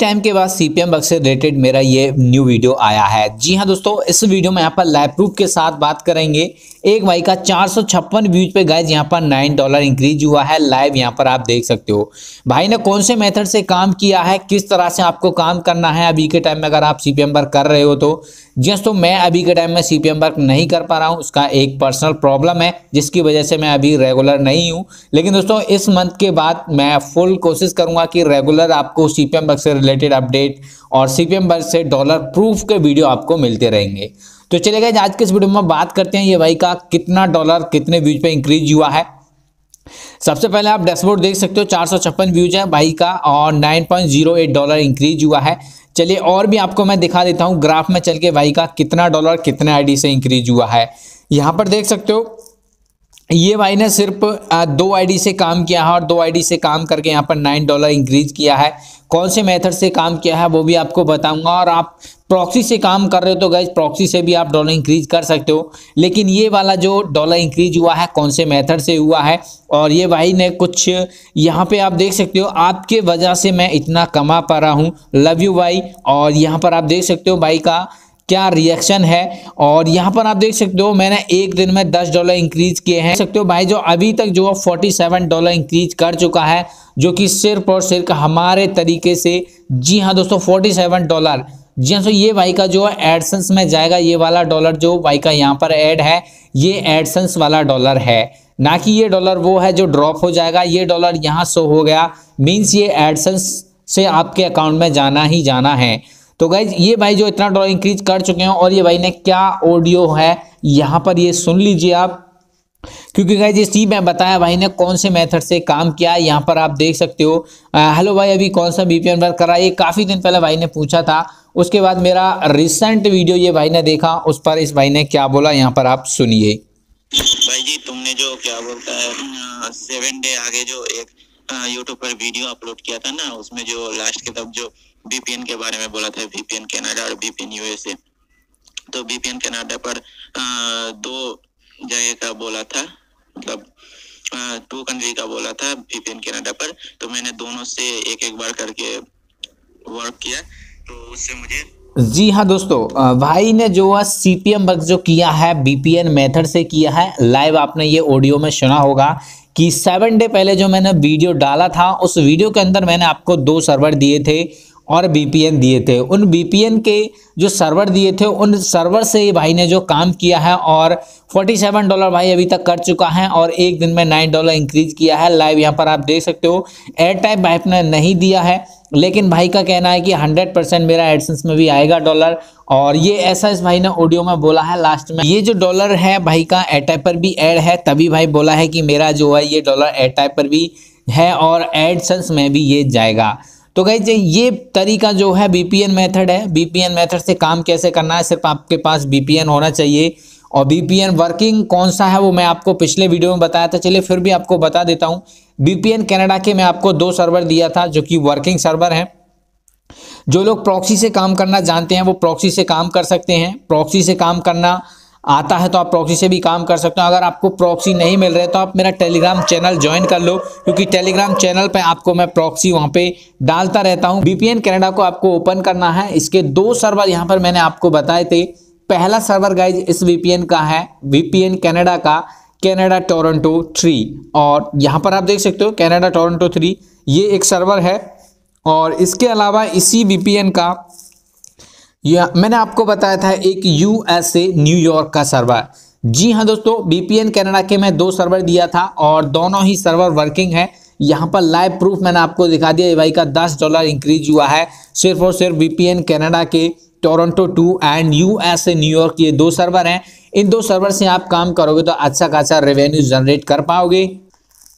time के बाद CPM bug से रिलेटेड मेरा ये न्यू वीडियो आया है जी हाँ दोस्तों इस वीडियो में यहाँ पर लाइव प्रूफ के साथ बात करेंगे एक भाई का चार सौ छप्पन व्यूज पे गाइज यहाँ पर नाइन डॉलर इंक्रीज हुआ है लाइव यहाँ पर आप देख सकते हो भाई ने कौन से मेथड से काम किया है किस तरह से आपको काम करना है अभी के टाइम में अगर आप सीपीएम पर कर रहे हो तो जस्ट तो मैं अभी के टाइम में सी वर्क नहीं कर पा रहा हूँ उसका एक पर्सनल प्रॉब्लम है जिसकी वजह से मैं अभी रेगुलर नहीं हूँ लेकिन दोस्तों इस मंथ के बाद मैं फुल कोशिश करूँगा कि रेगुलर आपको सी वर्क से रिलेटेड अपडेट और सी वर्क से डॉलर प्रूफ के वीडियो आपको मिलते रहेंगे तो चले गए आज के इस वीडियो में बात करते हैं ये भाई का कितना डॉलर कितने व्यूज पे इंक्रीज हुआ है सबसे पहले आप डैशबोर्ड देख सकते हो चार व्यूज है भाई का और 9.08 डॉलर इंक्रीज हुआ है चलिए और भी आपको मैं दिखा देता हूँ ग्राफ में चल के वाई का कितना डॉलर कितने आईडी से इंक्रीज हुआ है यहाँ पर देख सकते हो ये वाई ने सिर्फ दो आईडी से काम किया है और दो आईडी से काम करके यहाँ पर नाइन डॉलर इंक्रीज किया है कौन से मेथड से काम किया है वो भी आपको बताऊंगा और आप प्रॉक्सी से काम कर रहे हो तो गैस प्रॉक्सी से भी आप डॉलर इंक्रीज कर सकते हो लेकिन ये वाला जो डॉलर इंक्रीज हुआ है कौन से मेथड से हुआ है और ये भाई ने कुछ यहाँ पे आप देख सकते हो आपके वजह से मैं इतना कमा पा रहा हूँ लव यू भाई और यहाँ पर आप देख सकते हो भाई का क्या रिएक्शन है और यहाँ पर आप देख सकते हो मैंने एक दिन में दस डॉलर इंक्रीज किए हैं सकते हो भाई जो अभी तक जो फोर्टी सेवन डॉलर इंक्रीज कर चुका है जो कि सिर्फ और सिर्फ हमारे तरीके से जी हाँ दोस्तों फोर्टी सेवन डॉलर जी हाँ तो ये वाई का जो है एडसन्स में जाएगा ये वाला डॉलर जो वाई का यहाँ पर एड है ये एडसन्स वाला डॉलर है ना कि ये डॉलर वो है जो ड्रॉप हो जाएगा ये डॉलर यहाँ शो हो गया मीन्स ये एडसन्स से आपके अकाउंट में जाना ही जाना है तो गाइज ये भाई जो इतना डॉलर इंक्रीज कर चुके हैं और ये भाई ने क्या ऑडियो है यहाँ पर ये सुन लीजिए आप क्योंकि गाइज इसी में बताया भाई ने कौन से मेथड से काम किया यहाँ पर आप देख सकते हो हेलो भाई अभी कौन सा बी पी एन वर्क करा ये काफ़ी दिन पहले भाई ने पूछा था उसके बाद मेरा रिसेंट वीडियो ये भाई ने देखा उस पर इस भाई ने क्या बोला यहाँ पर आप सुनिए भाई जी तुमने जो क्या बोलता है सेवन डे आगे जो एक यूट्यूब पर वीडियो अपलोड किया था ना उसमें जो लास्ट के तब जो बीपीएन के बारे में बोला था बीपीएन कनाडा और बीपीएन यूएसए तो बीपीएन कनाडा पर आ, दो जय का बोला था मतलब टू कंट्री का बोला था वीपीएन कनाडा पर तो मैंने दोनों से एक एक बार करके वर्क किया तो उससे मुझे जी हाँ दोस्तों भाई ने जो है सी पी एम वर्क जो किया है बीपीएन मेथड से किया है लाइव आपने ये ऑडियो में सुना होगा कि सेवन डे पहले जो मैंने वीडियो डाला था उस वीडियो के अंदर मैंने आपको दो सर्वर दिए थे और बीपीएन दिए थे उन बीपीएन के जो सर्वर दिए थे उन सर्वर से भाई ने जो काम किया है और 47 डॉलर भाई अभी तक कर चुका है और एक दिन में 9 डॉलर इंक्रीज किया है लाइव यहाँ पर आप देख सकते हो एयर टाइप भाई ने नहीं दिया है लेकिन भाई का कहना है कि 100 परसेंट मेरा एडसेंस में भी आएगा डॉलर और ये ऐसा इस भाई ने ऑडियो में बोला है लास्ट में ये जो डॉलर है भाई का एयर टाइप पर भी एड है तभी भाई बोला है कि मेरा जो है ये डॉलर एयर टाइप पर भी है और एडसेंस में भी ये जाएगा तो गई ये तरीका जो है बीपीएन मेथड है बीपीएन मेथड से काम कैसे करना है सिर्फ आपके पास बीपीएन होना चाहिए और बीपीएन वर्किंग कौन सा है वो मैं आपको पिछले वीडियो में बताया था चलिए फिर भी आपको बता देता हूँ बीपीएन कनाडा के मैं आपको दो सर्वर दिया था जो कि वर्किंग सर्वर है जो लोग प्रॉक्सी से काम करना जानते हैं वो प्रॉक्सी से काम कर सकते हैं प्रॉक्सी से काम करना आता है तो आप प्रॉक्सी से भी काम कर सकते हो अगर आपको प्रॉक्सी नहीं मिल रहे तो आप मेरा टेलीग्राम चैनल ज्वाइन कर लो क्योंकि टेलीग्राम चैनल पे आपको मैं प्रॉक्सी वहाँ पे डालता रहता हूँ बीपीएन कैनेडा को आपको ओपन करना है इसके दो सर्वर यहाँ पर मैंने आपको बताए थे पहला सर्वर गाइज इस वीपीएन का है वीपीएन कैनेडा का कैनेडा टोरंटो थ्री और यहाँ पर आप देख सकते हो कैनेडा टोरंटो थ्री ये एक सर्वर है और इसके अलावा इसी वीपीएन का यह मैंने आपको बताया था एक यूएसए न्यूयॉर्क का सर्वर जी हाँ दोस्तों बीपीएन कनाडा के मैं दो सर्वर दिया था और दोनों ही सर्वर वर्किंग है यहाँ पर लाइव प्रूफ मैंने आपको दिखा दिया एवाई का दस डॉलर इंक्रीज हुआ है सिर्फ और सिर्फ बीपीएन कनाडा के Toronto to and USA New York ये दो सर्वर हैं इन दो सर्वर से आप काम करोगे तो अच्छा खासा रेवेन्यू जनरेट कर पाओगे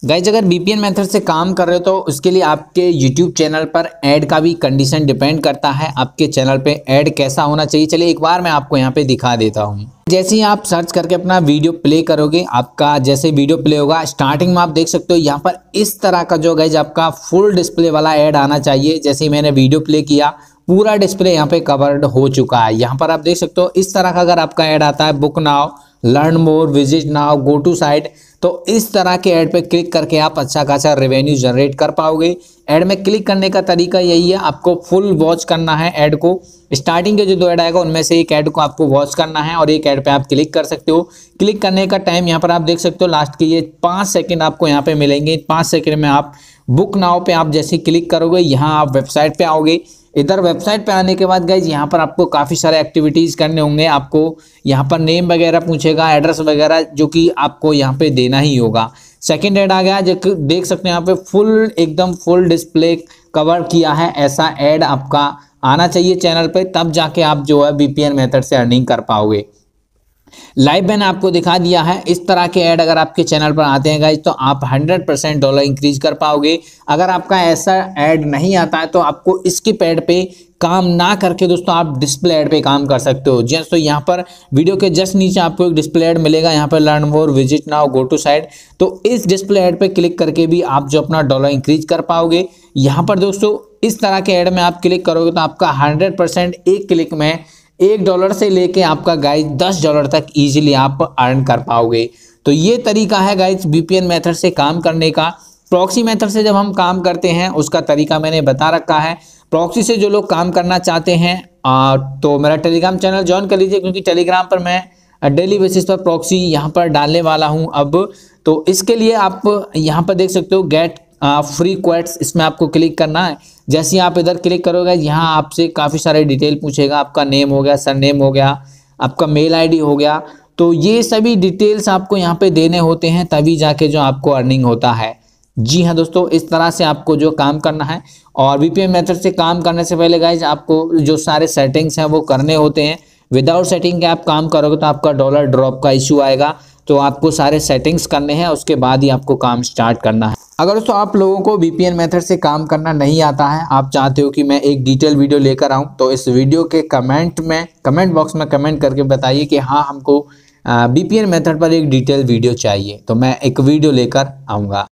गाइज अगर बी पी मेथड से काम कर रहे हो तो उसके लिए आपके यूट्यूब चैनल पर ऐड का भी कंडीशन डिपेंड करता है आपके चैनल पे ऐड कैसा होना चाहिए चलिए एक बार मैं आपको यहाँ पे दिखा देता हूँ जैसे ही आप सर्च करके अपना वीडियो प्ले करोगे आपका जैसे वीडियो प्ले होगा स्टार्टिंग में आप देख सकते हो यहाँ पर इस तरह का जो गाइज आपका फुल डिस्प्ले वाला एड आना चाहिए जैसे ही मैंने वीडियो प्ले किया पूरा डिस्प्ले यहाँ पे कवर्ड हो चुका है यहाँ पर आप देख सकते हो इस तरह का अगर आपका ऐड आता है book now learn more visit now go to site तो इस तरह के ऐड पे क्लिक करके आप अच्छा खासा रेवेन्यू जनरेट कर पाओगे ऐड में क्लिक करने का तरीका यही है आपको फुल वॉच करना है ऐड को स्टार्टिंग के जो दो ऐड आएगा उनमें से एक ऐड को आपको वॉच करना है और एक ऐड पे आप क्लिक कर सकते हो क्लिक करने का टाइम यहाँ पर आप देख सकते हो लास्ट के ये पाँच सेकेंड आपको यहाँ पे मिलेंगे पाँच सेकेंड में आप बुक नाव पे आप जैसे क्लिक करोगे यहाँ आप वेबसाइट पे आओगे इधर वेबसाइट पे आने के बाद गाइज यहाँ पर आपको काफ़ी सारे एक्टिविटीज़ करने होंगे आपको यहाँ पर नेम वगैरह पूछेगा एड्रेस वगैरह जो कि आपको यहाँ पे देना ही होगा सेकंड एड आ गया जो देख सकते हैं यहाँ पे फुल एकदम फुल डिस्प्ले कवर किया है ऐसा ऐड आपका आना चाहिए चैनल पे तब जाके आप जो है बी मेथड से अर्निंग कर पाओगे लाइव मैंने आपको दिखा दिया है इस तरह के ऐड अगर आपके चैनल पर आते हैं गाइज तो आप 100 परसेंट डॉलर इंक्रीज कर पाओगे अगर आपका ऐसा ऐड नहीं आता है तो आपको इसके पैड पे काम ना करके दोस्तों आप डिस्प्ले ऐड पे काम कर सकते हो जैसे हाँ, तो यहाँ पर वीडियो के जस्ट नीचे आपको एक डिस्प्ले ऐड मिलेगा यहाँ पर learn more visit now go to site तो इस डिस्प्ले ऐड पे क्लिक करके भी आप जो अपना डॉलर इंक्रीज कर पाओगे यहाँ पर दोस्तों इस तरह के ऐड में आप क्लिक करोगे तो आपका हंड्रेड परसेंट एक क्लिक में एक डॉलर से लेके आपका गाइज दस डॉलर तक ईजिली आप अर्न कर पाओगे तो ये तरीका है गाइज बीपीएन मेथड से काम करने का प्रॉक्सी मेथड से जब हम काम करते हैं उसका तरीका मैंने बता रखा है प्रॉक्सी से जो लोग काम करना चाहते हैं आ, तो मेरा टेलीग्राम चैनल ज्वाइन कर लीजिए क्योंकि टेलीग्राम पर मैं डेली बेसिस पर प्रॉक्सी यहाँ पर डालने वाला हूँ अब तो इसके लिए आप यहाँ पर देख सकते हो गेट फ्री हाँ, क्वेट्स इसमें आपको क्लिक करना है जैसे ही आप इधर क्लिक करोगे यहाँ आपसे काफ़ी सारे डिटेल पूछेगा आपका नेम हो गया सर नेम हो गया आपका मेल आईडी हो गया तो ये सभी डिटेल्स आपको यहाँ पे देने होते हैं तभी जाके जो आपको अर्निंग होता है जी हाँ दोस्तों इस तरह से आपको जो काम करना है और वी पी मेथड से काम करने से पहले गाइज आपको जो सारे सेटिंग्स हैं वो करने होते हैं विदाउट सेटिंग के आप काम करोगे तो आपका डॉलर ड्रॉप का इश्यू आएगा तो आपको सारे सेटिंग्स करने हैं उसके बाद ही आपको काम स्टार्ट करना है अगर दोस्तों आप लोगों को वीपीएन मेथड से काम करना नहीं आता है आप चाहते हो कि मैं एक डिटेल वीडियो लेकर आऊं तो इस वीडियो के कमेंट में कमेंट बॉक्स में कमेंट करके बताइए कि हाँ हमको वीपीएन मेथड पर एक डिटेल वीडियो चाहिए तो मैं एक वीडियो लेकर आऊँगा